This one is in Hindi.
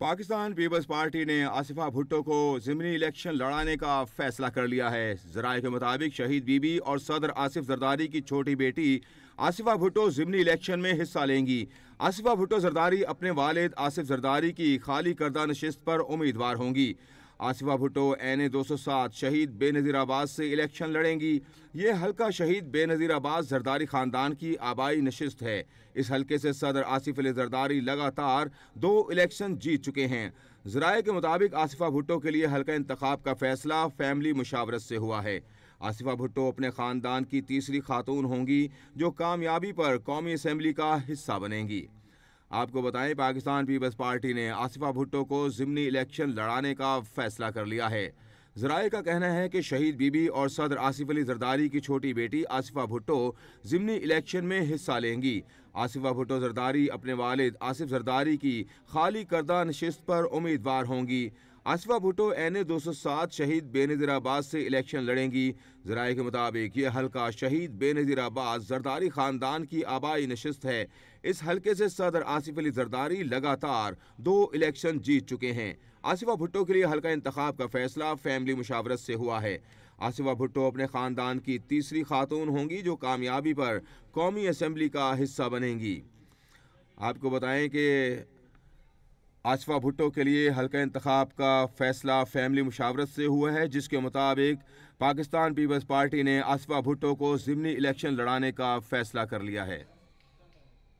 पाकिस्तान पीपल्स पार्टी ने आसिफा भुट्टो को ज़मनी इलेक्शन लड़ाने का फैसला कर लिया है जराए के मुताबिक शहीद बीबी और सदर आसिफ जरदारी की छोटी बेटी आसिफा भुट्टो ज़मनी इलेक्शन में हिस्सा लेंगी आसिफा भुट्टो जरदारी अपने वालिद आसिफ जरदारी की खाली करदा नशस्त पर उम्मीदवार होंगी आसिफा भुटो एन ए दो सौ सात शहीद बेनज़ीर आबाद से इलेक्शन लड़ेंगी ये हल्का शहीद बेनज़ीर आबाद जरदारी ख़ानदान की आबाई नशस्त है इस हल्के से सदर आसिफ अली जरदारी लगातार दो इलेक्शन जीत चुके हैं जराए के मुताबिक आसिफा भुटो के लिए हल्का इंतखब का फैसला फैमिली मुशावरत से हुआ है आसिफा भुट्टो अपने ख़ानदान की तीसरी खातून होंगी जो कामयाबी पर कौमी असम्बली का हिस्सा बनेंगी आपको बताएं पाकिस्तान पीपल्स पार्टी ने आसिफा भुट्टो को ज़िमनी इलेक्शन लड़ाने का फैसला कर लिया है जराए का कहना है कि शहीद बीबी और सदर आसिफ अली जरदारी की छोटी बेटी आसिफा भुट्टो ज़िमनी इलेक्शन में हिस्सा लेंगी आसिफा भुट्टो जरदारी अपने वालिद आसिफ जरदारी की खाली करदा नशस्त पर उम्मीदवार होंगी आसफा भुटो एन ए दो सौ सात शहीद नजीर आबाद से इलेक्शन लड़ेंगी जराए के मुताबिक ये हल्का शहीद नजीर आबाद जरदारी ख़ानदान की आबाई नशस्त है इस हल्के से सदर आसिफ अली जरदारी लगातार दो इलेक्शन जीत चुके हैं आसिफा भुट्टो के लिए हल्का इंतखब का फैसला फैमिली मुशावरत से हुआ है आसिफा भुट्टो अपने ख़ानदान की तीसरी खातून होंगी जो कामयाबी पर कौमी असम्बली का हिस्सा बनेंगी आपको बताएं कि आशफा भुट्टो के लिए हल्का इंतखा का फैसला फैमिली मुशावरत से हुआ है जिसके मुताबिक पाकिस्तान पीपल्स पार्टी ने आशफा भुट्टो को ज़िमनी इलेक्शन लड़ाने का फैसला कर लिया है